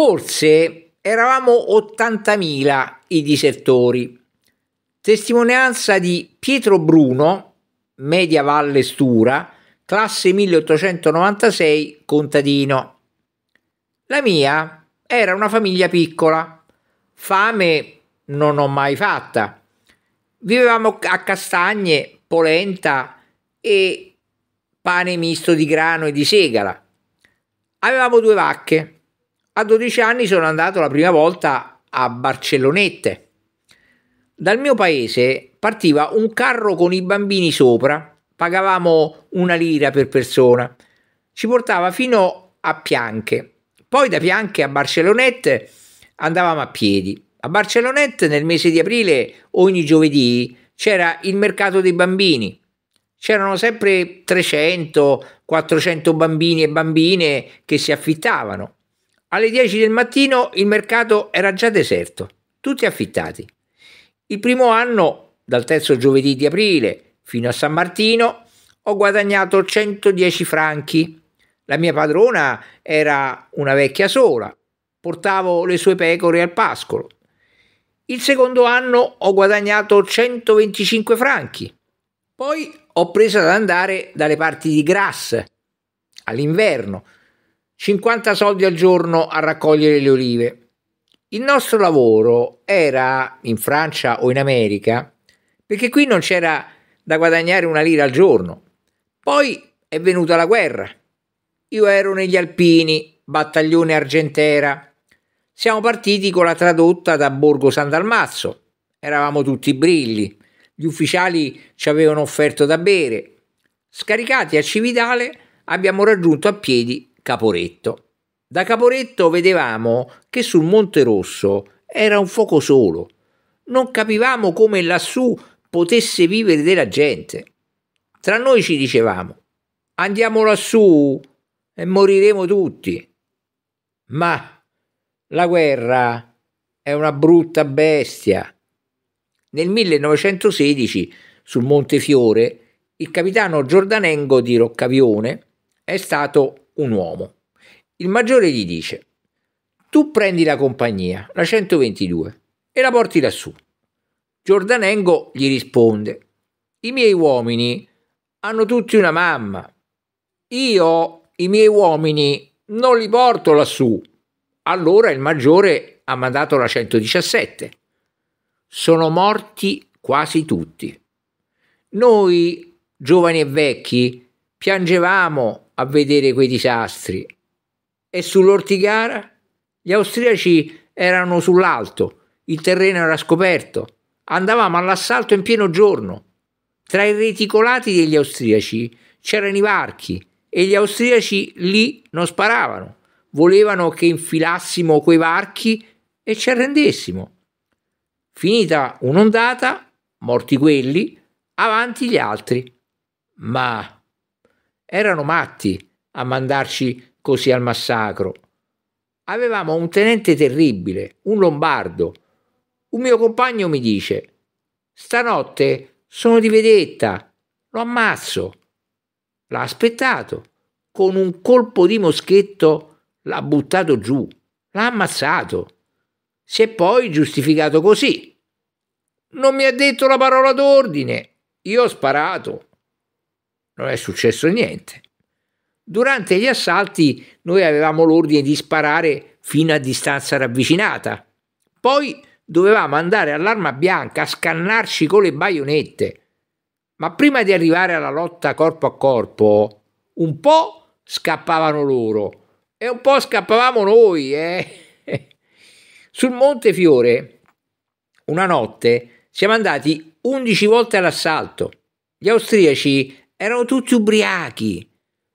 Forse eravamo 80.000 i disertori. Testimonianza di Pietro Bruno, media valle Stura, classe 1896, contadino. La mia era una famiglia piccola. Fame non ho mai fatta. Vivevamo a castagne, polenta e pane misto di grano e di segala. Avevamo due vacche, a 12 anni sono andato la prima volta a Barcellonette. Dal mio paese partiva un carro con i bambini sopra, pagavamo una lira per persona, ci portava fino a Pianche, poi da Pianche a Barcellonette andavamo a piedi. A Barcellonette nel mese di aprile ogni giovedì c'era il mercato dei bambini. C'erano sempre 300-400 bambini e bambine che si affittavano. Alle 10 del mattino il mercato era già deserto, tutti affittati. Il primo anno, dal terzo giovedì di aprile fino a San Martino, ho guadagnato 110 franchi. La mia padrona era una vecchia sola, portavo le sue pecore al pascolo. Il secondo anno ho guadagnato 125 franchi. Poi ho preso ad andare dalle parti di Grasse all'inverno 50 soldi al giorno a raccogliere le olive. Il nostro lavoro era in Francia o in America perché qui non c'era da guadagnare una lira al giorno. Poi è venuta la guerra. Io ero negli Alpini, battaglione Argentera. Siamo partiti con la tradotta da Borgo San Dalmazzo. Eravamo tutti brilli. Gli ufficiali ci avevano offerto da bere. Scaricati a Cividale abbiamo raggiunto a piedi Caporetto. Da Caporetto vedevamo che sul Monte Rosso era un fuoco solo. Non capivamo come lassù potesse vivere della gente. Tra noi ci dicevamo, andiamo lassù e moriremo tutti. Ma la guerra è una brutta bestia. Nel 1916, sul Monte Fiore, il capitano Giordanengo di Roccavione è stato un uomo. Il maggiore gli dice, tu prendi la compagnia, la 122, e la porti lassù. Giordanengo gli risponde, i miei uomini hanno tutti una mamma. Io i miei uomini non li porto lassù. Allora il maggiore ha mandato la 117. Sono morti quasi tutti. Noi, giovani e vecchi, piangevamo a vedere quei disastri. E sull'Ortigara? Gli austriaci erano sull'alto, il terreno era scoperto, andavamo all'assalto in pieno giorno. Tra i reticolati degli austriaci c'erano i varchi e gli austriaci lì non sparavano, volevano che infilassimo quei varchi e ci arrendessimo. Finita un'ondata, morti quelli, avanti gli altri. Ma erano matti a mandarci così al massacro. Avevamo un tenente terribile, un lombardo. Un mio compagno mi dice, stanotte sono di vedetta, lo ammazzo. L'ha aspettato, con un colpo di moschetto l'ha buttato giù, l'ha ammazzato. Si è poi giustificato così. Non mi ha detto la parola d'ordine, io ho sparato non è successo niente. Durante gli assalti noi avevamo l'ordine di sparare fino a distanza ravvicinata, poi dovevamo andare all'arma bianca a scannarci con le baionette, ma prima di arrivare alla lotta corpo a corpo, un po' scappavano loro e un po' scappavamo noi. Eh? Sul Monte Fiore, una notte, siamo andati 11 volte all'assalto. Gli austriaci erano tutti ubriachi.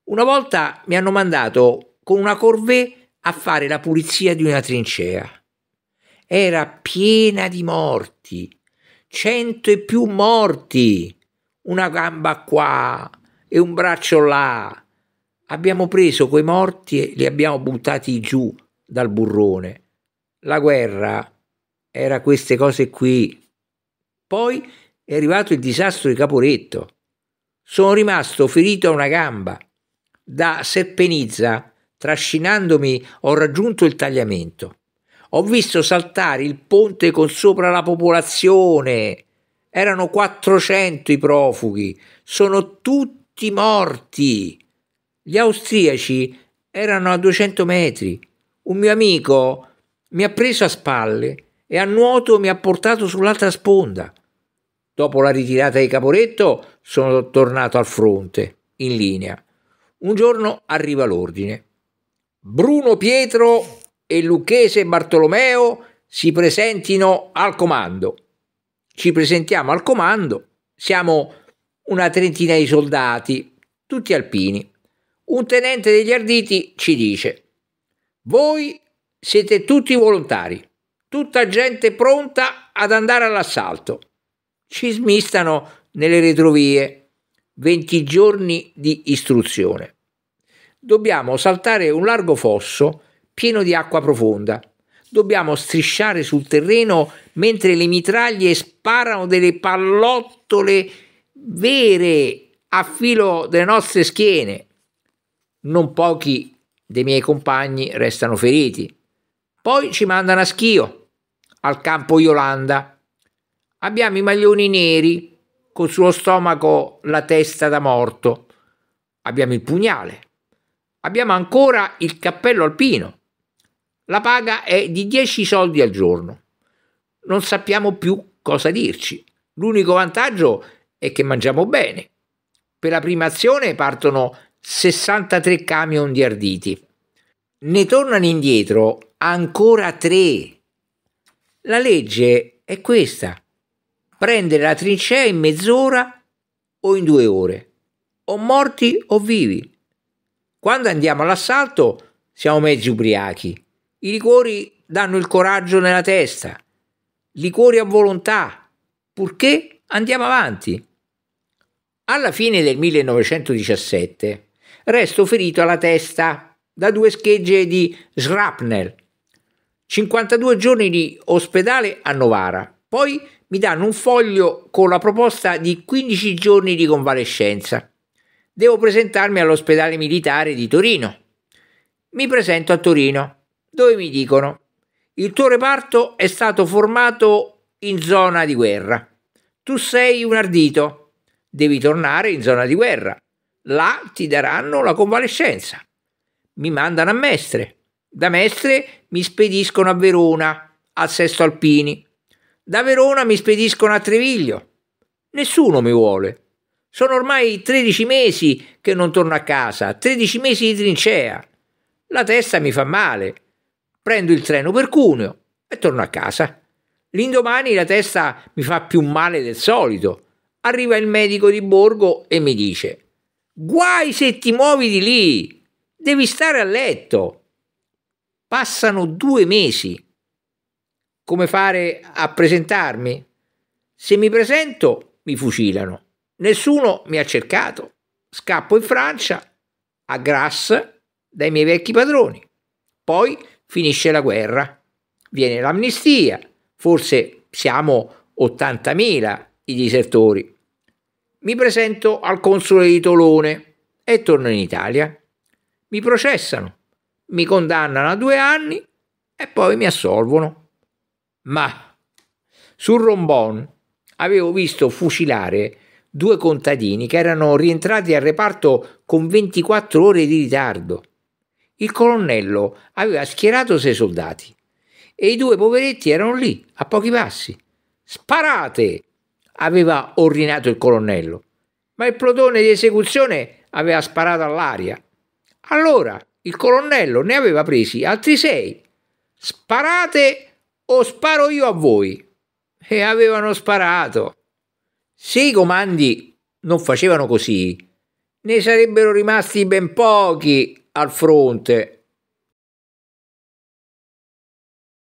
Una volta mi hanno mandato con una corvée a fare la pulizia di una trincea. Era piena di morti, cento e più morti, una gamba qua e un braccio là. Abbiamo preso quei morti e li abbiamo buttati giù dal burrone. La guerra era queste cose qui. Poi è arrivato il disastro di Caporetto. Sono rimasto ferito a una gamba. Da Serpenizza, trascinandomi, ho raggiunto il tagliamento. Ho visto saltare il ponte con sopra la popolazione. Erano 400 i profughi. Sono tutti morti. Gli austriaci erano a 200 metri. Un mio amico mi ha preso a spalle e a nuoto mi ha portato sull'altra sponda. Dopo la ritirata di Caporetto sono tornato al fronte, in linea. Un giorno arriva l'ordine. Bruno Pietro e Lucchese Bartolomeo si presentino al comando. Ci presentiamo al comando, siamo una trentina di soldati, tutti alpini. Un tenente degli arditi ci dice, voi siete tutti volontari, tutta gente pronta ad andare all'assalto ci smistano nelle retrovie. 20 giorni di istruzione. Dobbiamo saltare un largo fosso pieno di acqua profonda. Dobbiamo strisciare sul terreno mentre le mitraglie sparano delle pallottole vere a filo delle nostre schiene. Non pochi dei miei compagni restano feriti. Poi ci mandano a schio al campo Yolanda abbiamo i maglioni neri con sullo stomaco la testa da morto, abbiamo il pugnale, abbiamo ancora il cappello alpino. La paga è di 10 soldi al giorno. Non sappiamo più cosa dirci. L'unico vantaggio è che mangiamo bene. Per la prima azione partono 63 camion di arditi. Ne tornano indietro ancora 3. La legge è questa prendere la trincea in mezz'ora o in due ore, o morti o vivi. Quando andiamo all'assalto siamo mezzi ubriachi. I liquori danno il coraggio nella testa, liquori a volontà, purché andiamo avanti. Alla fine del 1917 resto ferito alla testa da due schegge di shrapnel. 52 giorni di ospedale a Novara, poi mi danno un foglio con la proposta di 15 giorni di convalescenza. Devo presentarmi all'ospedale militare di Torino. Mi presento a Torino, dove mi dicono il tuo reparto è stato formato in zona di guerra. Tu sei un ardito, devi tornare in zona di guerra. Là ti daranno la convalescenza. Mi mandano a Mestre. Da Mestre mi spediscono a Verona, a Sesto Alpini da Verona mi spediscono a Treviglio. Nessuno mi vuole. Sono ormai 13 mesi che non torno a casa, 13 mesi di trincea. La testa mi fa male. Prendo il treno per Cuneo e torno a casa. L'indomani la testa mi fa più male del solito. Arriva il medico di Borgo e mi dice: Guai se ti muovi di lì! Devi stare a letto. Passano due mesi come fare a presentarmi? Se mi presento mi fucilano. Nessuno mi ha cercato. Scappo in Francia, a Grasse, dai miei vecchi padroni. Poi finisce la guerra. Viene l'amnistia. Forse siamo 80.000 i disertori. Mi presento al console di Tolone e torno in Italia. Mi processano, mi condannano a due anni e poi mi assolvono ma sul Rombon avevo visto fucilare due contadini che erano rientrati al reparto con 24 ore di ritardo. Il colonnello aveva schierato sei soldati e i due poveretti erano lì, a pochi passi. Sparate! aveva ordinato il colonnello, ma il plotone di esecuzione aveva sparato all'aria. Allora il colonnello ne aveva presi altri sei. Sparate! o sparo io a voi. E avevano sparato. Se i comandi non facevano così, ne sarebbero rimasti ben pochi al fronte